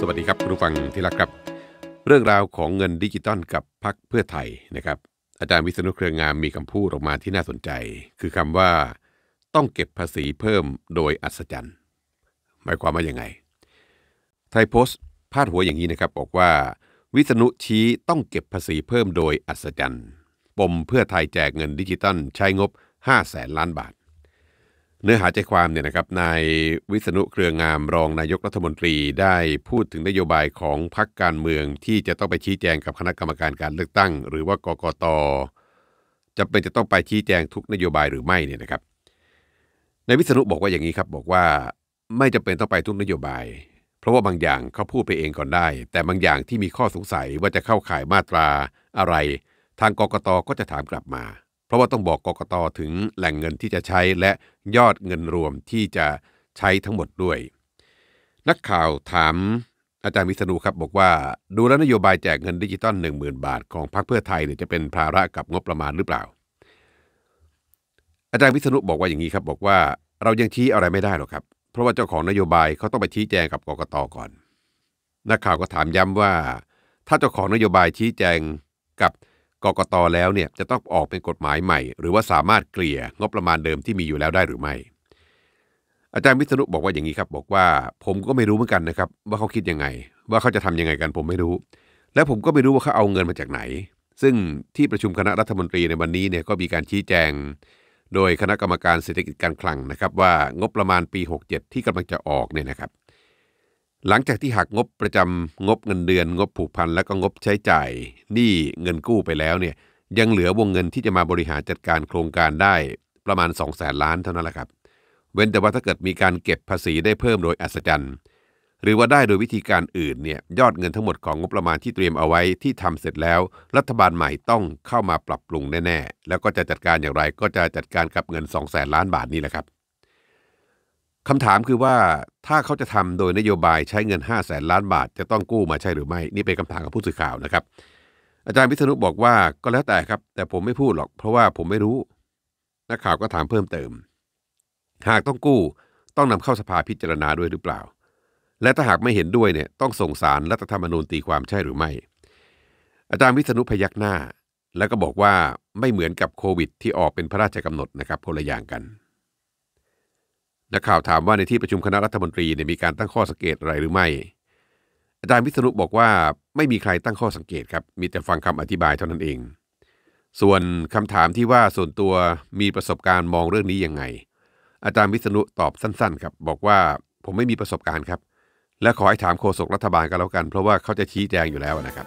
สวัสดีครับคุณผู้ฟังที่รักครับ เรื่องราวของเงินดิจิตอลกับพักเพื่อไทยนะครับอาจารย์วิศนุเครืองามมีคำพูดออกมาที่น่าสนใจ คือคำว่า ต้องเก็บภาษีเพิ่มโดยอัศจรรย์หมายความว่าอย่างไงไทยโพสต์พาดหัวอย่างนี้นะครับบอกว่า วิศนุชี้ต้องเก็บภาษีเพิ่มโดยอัศจรรย์ปมเพื่อไทยแจกเงินดิจิตอลใช้งบ 5 0 0แสนล้านบาทเนื้อหาใจความเนี่ยนะครับนายวิษณุเครืองามรองนายกรัฐมนตรีได้พูดถึงนโยบายของพรรคการเมืองที่จะต้องไปชี้แจงกับคณะกรรมการการเลือกตั้ง หรือว่ากกตจะเป็นจะต้องไปชี้แจงทุกนโยบายหรือไม่เนี่ยนะครับนายวิษณุบอกว่าอย่างนี้ครับ บอกว่าไม่จำเป็นต้องไปทุกนโยบาย เพราะว่าบางอย่างเขาพูดไปเองก่อนได้ แต่บางอย่างที่มีข้อสงสัยว่าจะเข้าข่ายมาตราอะไร ทางกกตก็จะถามกลับมาเพราะว่าต้องบอกกกตถึงแหล่งเงินที่จะใช้และยอดเงินรวมที่จะใช้ทั้งหมดด้วย นักข่าวถาม อาจารย์วิษณุครับบอกว่า ดูแลนโยบายแจกเงินดิจิตอล1 0,000 บาทของพรรคเพื่อไทยเนี่ยจะเป็นภาระกับงบประมาณหรือเปล่า อาจารย์วิษณุบอกว่าอย่างนี้ครับ บอกว่าเรายังชี้อะไรไม่ได้หรอกครับ เพราะว่าเจ้าของนโยบายเขาต้องไปชี้แจงกับกกตก่อน นักข่าวก็ถามย้ำว่า ถ้าเจ้าของนโยบายชี้แจงกับกกตแล้วเนี่ยจะต้องออกเป็นกฎหมายใหม่ หรือว่าสามารถเกลี่ยงบประมาณเดิมที่มีอยู่แล้วได้หรือไม่ อาจารย์วิษณุบอกว่าอย่างนี้ครับ บอกว่า ผมก็ไม่รู้เหมือนกันนะครับว่าเขาคิดยังไง ว่าเขาจะทํำยังไงกันผมไม่รู้ และผมก็ไม่รู้ว่าเขาเอาเงินมาจากไหน ซึ่งที่ประชุมคณะรัฐมนตรีในวันนี้เนี่ยก็มีการชี้แจง โดยคณะกรรมการเศรษฐกิจการคลังนะครับ ว่างบประมาณปี 67 ที่กำลังจะออกเนี่ยนะครับหลังจากที่หักงบประจำงบเงินเดือนงบผูกพัน และก็งบใช้จ่ายหนี้เงินกู้ไปแล้วเนี่ยยังเหลือวงเงินที่จะมาบริหารจัดการโครงการได้ประมาณ 2 0 0แสนล้านเท่านั้นแหละครับ เว้นแต่ว่าถ้าเกิดมีการเก็บภาษีได้เพิ่มโดยอัศจรรย์หรือว่าได้โดยวิธีการอื่นเนี่ยยอดเงินทั้งหมดของงบประมาณที่เตรียมเอาไว้ที่ทำเสร็จแล้ว รัฐบาลใหม่ต้องเข้ามาปรับปรุงแน่ๆแล้วก็จะจัดการอย่างไรก็จะจัดการกับเงิน 2 0 0แสนล้านบาทนี้แหละครับคำถามคือว่าถ้าเขาจะทำโดยนโยบายใช้เงิน5้าแสนล้านบาท จะต้องกู้มาใช่หรือไม่ นี่เป็นคำถามของผู้สื่อข่าวนะครับ อาจารย์วิษณุบอกว่าก็แล้วแต่ครับแต่ผมไม่พูดหรอก เพราะว่าผมไม่รู้นักข่าวก็ถามเพิ่มเติม หากต้องกู้ต้องนำเข้าสภาพิจารณาด้วยหรือเปล่า และถ้าหากไม่เห็นด้วยเนี่ยต้องส่งสารรัฐธรรมนูญตีความใช่หรือไม่ อาจารย์วิษณุพยักหน้า แล้วก็บอกว่าไม่เหมือนกับโควิด ที่ออกเป็นพระราชกำหนดนะครับคนละอย่างกันนักข่าวถามว่าในที่ประชุมคณะรัฐมนตรีเนี่ยมีการตั้งข้อสังเกตอะไรหรือไม่อาจารย์วิษณุบอกว่าไม่มีใครตั้งข้อสังเกตครับมีแต่ฟังคำอธิบายเท่านั้นเอง ส่วนคำถามที่ว่าส่วนตัวมีประสบการณ์มองเรื่องนี้ยังไง อาจารย์วิษณุตอบสั้นๆ ครับ บอกว่าผมไม่มีประสบการณ์ครับ และขอให้ถามโฆษกรัฐบาลกันแล้วกันเพราะว่าเขาจะชี้แจงอยู่แล้วนะครับ